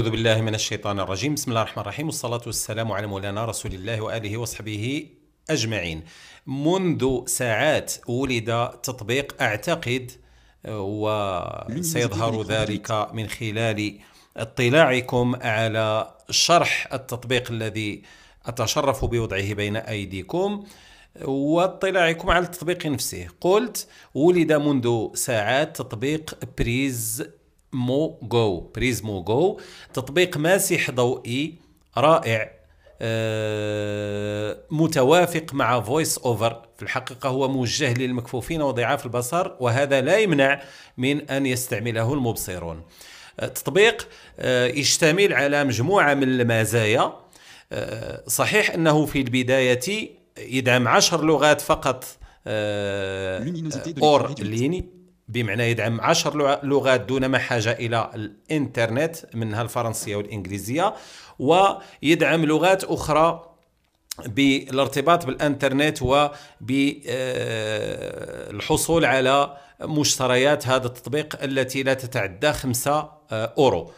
أعوذ بالله من الشيطان الرجيم بسم الله الرحمن الرحيم والصلاة والسلام على مولانا رسول الله وآله وصحبه أجمعين منذ ساعات ولد تطبيق أعتقد وسيظهر ذلك من خلال اطلاعكم على شرح التطبيق الذي أتشرف بوضعه بين أيديكم واطلاعكم على التطبيق نفسه قلت ولد منذ ساعات تطبيق بريز مو جو بريزمو جو تطبيق ماسح ضوئي رائع آه، متوافق مع فويس اوفر في الحقيقه هو موجه للمكفوفين وضعاف البصر وهذا لا يمنع من ان يستعمله المبصرون آه، تطبيق آه، يشتمل على مجموعه من المزايا صحيح انه في البدايه يدعم عشر لغات فقط اور ليني بمعنى يدعم عشر لغات دون حاجة إلى الإنترنت منها الفرنسية والإنجليزية ويدعم لغات أخرى بالارتباط بالانترنت وبالحصول آه، على مشتريات هذا التطبيق التي لا تتعدى 5 آه، اورو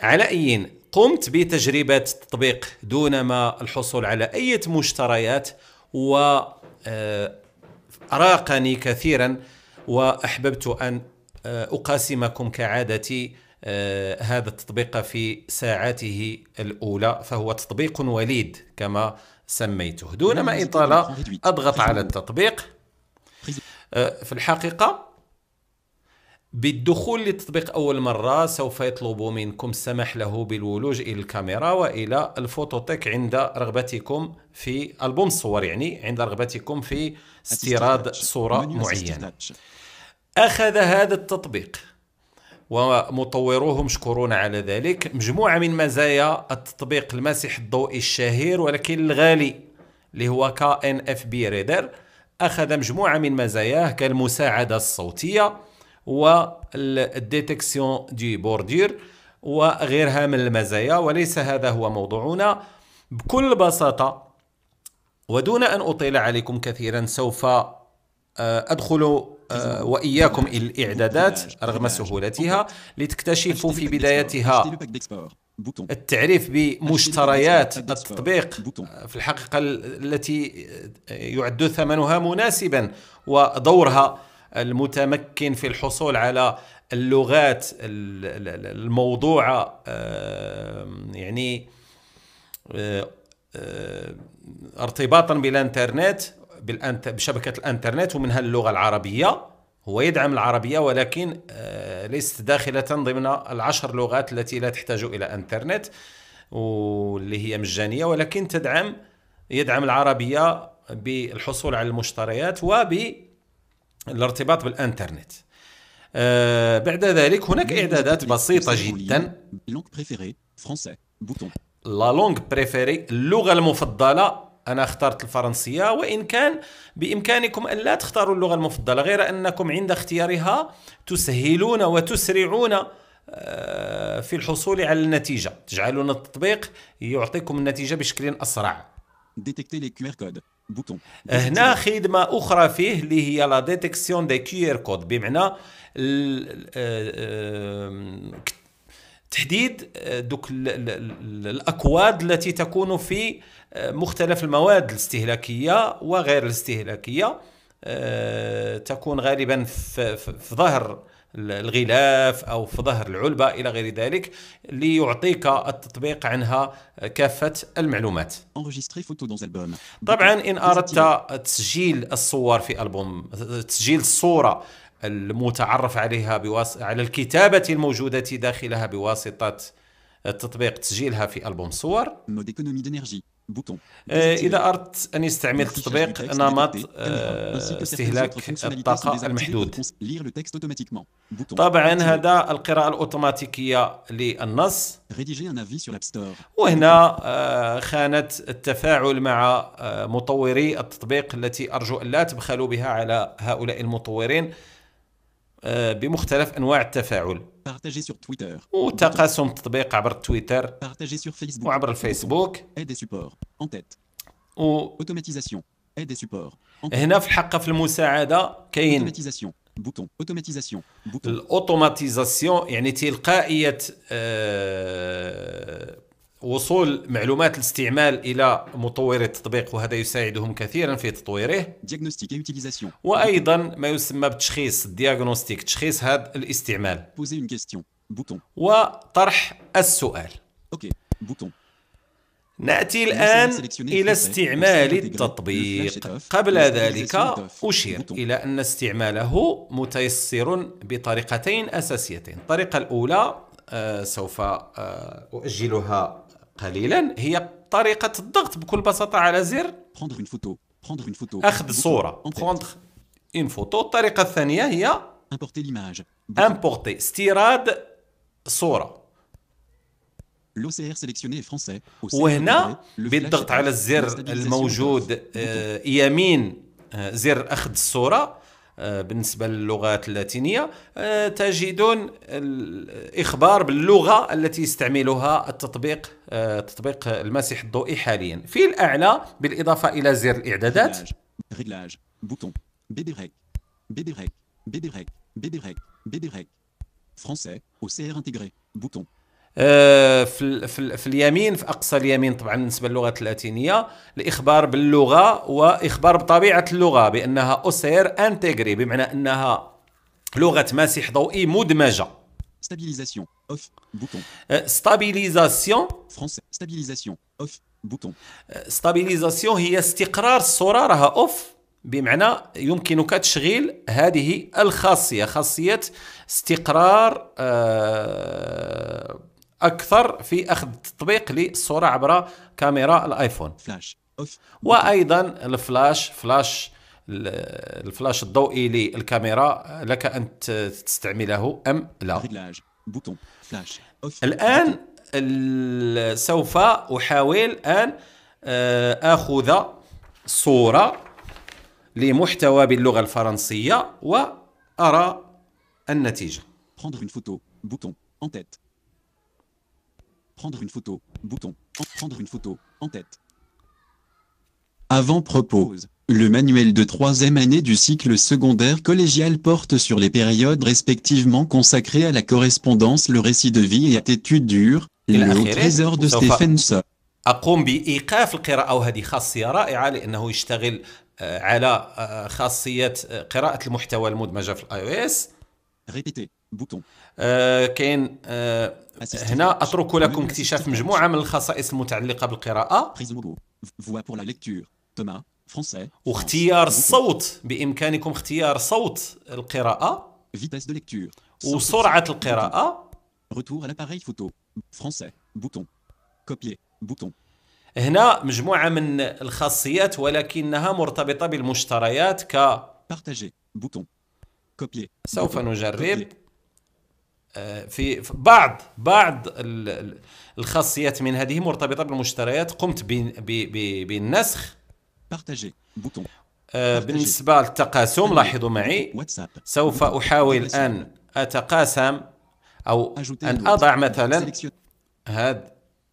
على أيين قمت بتجربه التطبيق دون ما الحصول على اي مشتريات و آه، راقني كثيرا واحببت ان اقاسمكم كعادتي هذا التطبيق في ساعاته الاولى فهو تطبيق وليد كما سميته دون ما اطاله اضغط على التطبيق في الحقيقه بالدخول للتطبيق أول مرة سوف يطلب منكم السماح له بالولوج إلى الكاميرا وإلى الفوتوتيك عند رغبتكم في ألبوم الصور يعني عند رغبتكم في استيراد صورة معينة أخذ هذا التطبيق ومطوروه مشكورون على ذلك مجموعة من مزايا التطبيق المسح الضوئي الشهير ولكن الغالي اللي هو كان اف بي ريدر أخذ مجموعة من مزاياه كالمساعدة الصوتية والديتكسيون دي بوردير وغيرها من المزايا وليس هذا هو موضوعنا بكل بساطة ودون أن أطيل عليكم كثيرا سوف آه، أدخل آه، وإياكم إلى الإعدادات رغم سهولتها لتكتشفوا في بدايتها التعريف بمشتريات التطبيق في الحقيقة التي يعد ثمنها مناسبا ودورها المتمكن في الحصول على اللغات الموضوعه يعني ارتباطا بالانترنت بشبكه الانترنت ومنها اللغه العربيه هو يدعم العربيه ولكن آه، ليست داخله ضمن العشر لغات التي لا تحتاج الى انترنت واللي هي مجانيه ولكن تدعم يدعم العربيه بالحصول على المشتريات وب الارتباط بالانترنت آه بعد ذلك هناك اعدادات بسيطه جدا لا لونغ بريفيري اللغه المفضله انا اخترت الفرنسيه وان كان بامكانكم ان لا تختاروا اللغه المفضله غير انكم عند اختيارها تسهلون وتسرعون آه، في الحصول على النتيجه تجعلون التطبيق يعطيكم النتيجه بشكل اسرع هنا خدمة أخرى فيه اللي هي لا ديتكسيون دي كيو ار كود بمعنى تحديد دوك الاكواد التي تكون في مختلف المواد الاستهلاكيه وغير الاستهلاكيه تكون غالبا في ظهر الغلاف او في ظهر العلبه الى غير ذلك ليعطيك التطبيق عنها كافه المعلومات طبعا ان اردت تسجيل الصور في البوم تسجيل الصوره المتعرف عليها بواس... على الكتابه الموجوده داخلها بواسطه التطبيق تسجيلها في البوم صور آه، إذا أردت أن يستعمل التطبيق نمط آه، استهلاك الطاقة المحدود طبعا هذا القراءة الأوتوماتيكية للنص وهنا آه، خانة التفاعل مع مطوري التطبيق التي أرجو أن لا تبخلوا بها على هؤلاء المطورين آه، بمختلف انواع التفاعل وتقاسم التطبيق عبر تويتر وعبر الفيسبوك و هنا في الحقه في المساعده كاين الاوتوماتيزاسيون يعني تلقائيه آه وصول معلومات الاستعمال الى مطوري التطبيق وهذا يساعدهم كثيرا في تطويره وايضا ما يسمى بتشخيص دياغنوستيك تشخيص هذا الاستعمال وطرح السؤال ناتي الان الى استعمال التطبيق قبل ذلك اشير الى ان استعماله متيسر بطريقتين اساسيتين الطريقه الاولى آه، سوف آه، أؤجلها قليلا هي طريقة الضغط بكل بساطة على زر أخذ صورة prendre une الطريقة الثانية هي استيراد صورة وهنا بالضغط على الزر الموجود آه، يمين آه، زر أخذ الصورة آه، بالنسبة للغات اللاتينية آه، تجدون الإخبار باللغة التي يستعملها التطبيق آه، تطبيق المسيح الضوئي حاليا في الأعلى بالإضافة إلى زر الإعدادات français سي ار intégré. Bouton. آه، في, في, في اليمين في اقصى اليمين طبعا بالنسبه للغه اللاتينيه الاخبار باللغه واخبار بطبيعه اللغه بانها اسير انتيغري بمعنى انها لغه مسيح ضوئي مدمجه ستابيليزاسيون اوف بوتون ستابيليزاسيون فرونسي ستابيليزاسيون اوف بوتون ستابيليزاسيون هي استقرار الصوره راها اوف بمعنى يمكنك تشغيل هذه الخاصيه خاصيه استقرار آه اكثر في اخذ تطبيق للصوره عبر كاميرا الايفون فلاش وايضا الفلاش فلاش الفلاش الضوئي للكاميرا لك ان تستعمله ام لا الان سوف احاول ان آه، اخذ صوره لمحتوى باللغه الفرنسيه وارى النتيجه Prendre une photo. Bouton. prendre une photo. En tête. Avant propos Le manuel de troisième année du cycle secondaire collégial porte sur les périodes respectivement consacrées à la correspondance, le récit de vie et à l'étude dure, le trésor de Stephenson. أقوم بإيقاف القراءة آه، كاين آه، هنا اترك لكم اكتشاف مجموعه من الخصائص المتعلقه بالقراءه واختيار الصوت بامكانكم اختيار صوت القراءه وسرعه القراءه Retour على باري فوتو Français. بوتون Copier. بوتون هنا مجموعة من الخاصيات ولكنها مرتبطة بالمشتريات ك سوف نجرب. في بعض بعض الخاصيات من هذه مرتبطه بالمشتريات قمت بالنسخ آه، بارتاجي بالنسبه للتقاسم لاحظوا معي سوف احاول ان اتقاسم او ان اضع مثلا هذا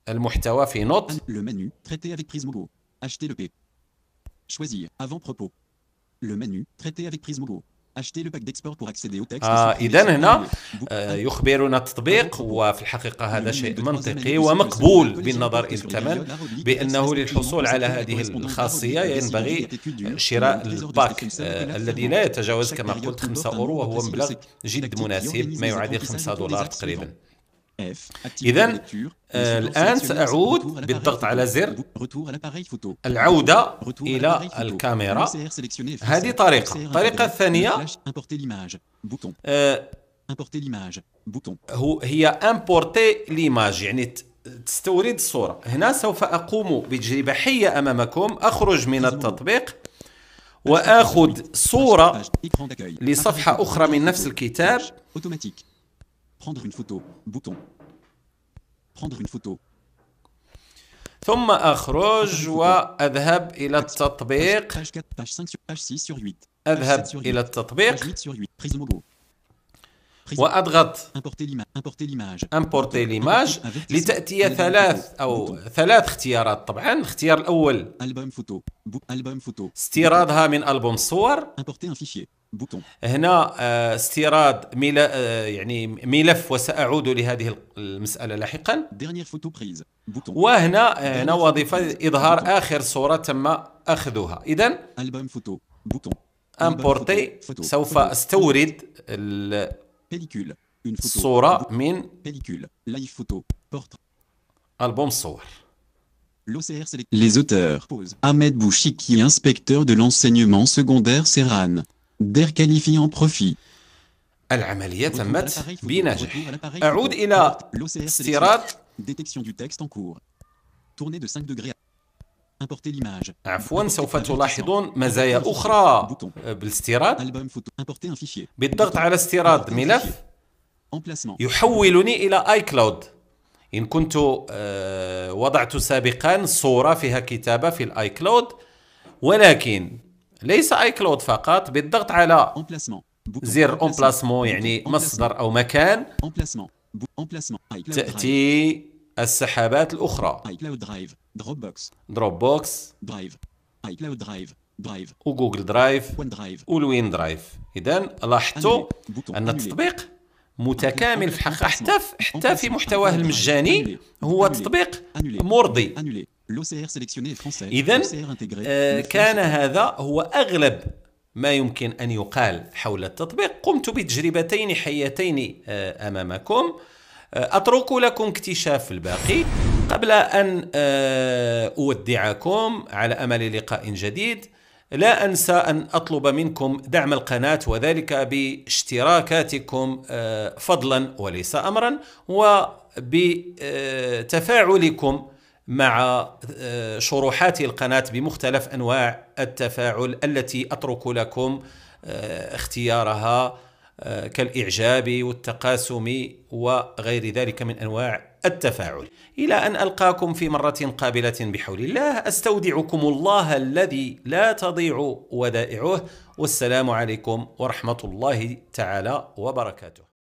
المحتوى في نوت le menu traité avec Prismo acheter le P choisir avant propos le menu traité avec Prismo آه إذا هنا آه، يخبرنا التطبيق وفي الحقيقة هذا شيء منطقي ومقبول بالنظر إلى الثمن بأنه للحصول على هذه الخاصية ينبغي شراء الباك الذي لا يتجاوز كما قلت 5 أورو وهو مبلغ جد مناسب ما يعادل 5 دولار تقريبا إذا euh, الآن سأعود بالضغط على زر العودة إلى الكاميرا هذه طريقة الطريقة الثانية آه، هو هي امبورتي ليماج يعني تستورد الصورة هنا سوف أقوم بتجربة حية أمامكم أخرج من التطبيق وآخذ صورة لصفحة أخرى من نفس الكتاب prendre une photo, bouton. Prendre une photo. ثم اخرج واذهب الى التطبيق. اذهب الى التطبيق. لتاتي ثلاث او ثلاث اختيارات طبعا الاختيار بوتون هنا استيراد مل... يعني ملف وساعود لهذه المساله لاحقا وهنا هنا وظيفه اظهار اخر صوره تم اخذها اذا البوم فوتو بوتون امبورتي سوف استورد من Les auteurs. Ahmed Bouchiki, inspecteur de l'enseignement secondaire Serran. دير qualifie en profit. العملية تمت بنجاح. أعود إلى استيراد ديتكسيون دو texte ان كور تورني دو 5 degrés. امبورتي ليماج عفوا سوف تلاحظون مزايا أخرى بالاستيراد. بالضغط على استيراد ملف يحولني إلى آي كلاود. إن كنت آه، وضعت سابقا صورة فيها كتابة في الآي كلاود ولكن ليس اي كلاود فقط بالضغط على زر امبلاسمون يعني مصدر او مكان تاتي السحابات الاخرى دروب بوكس دروب بوكس درايف درايف وجوجل درايف درايف والوين درايف اذا لاحظتوا ان التطبيق متكامل في حقيقة حتى حتى في محتواه المجاني هو تطبيق مرضي l'OCR sélectionné français إذا آه, كان هذا هو أغلب ما يمكن أن يقال حول التطبيق قمت بتجربتين حيتين آه، أمامكم آه، أترك لكم اكتشاف الباقي قبل أن أودعكم على أمل لقاء جديد لا أنسى أن أطلب منكم دعم القناة وذلك باشتراكاتكم فضلا وليس أمرا وبتفاعلكم مع آه، شروحات القناة بمختلف أنواع التفاعل التي أترك لكم آه، اختيارها آه، كالإعجاب والتقاسم وغير ذلك من أنواع التفاعل إلى أن ألقاكم في مرة قابلة بحول الله أستودعكم الله الذي لا تضيع ودائعه والسلام عليكم ورحمة الله تعالى وبركاته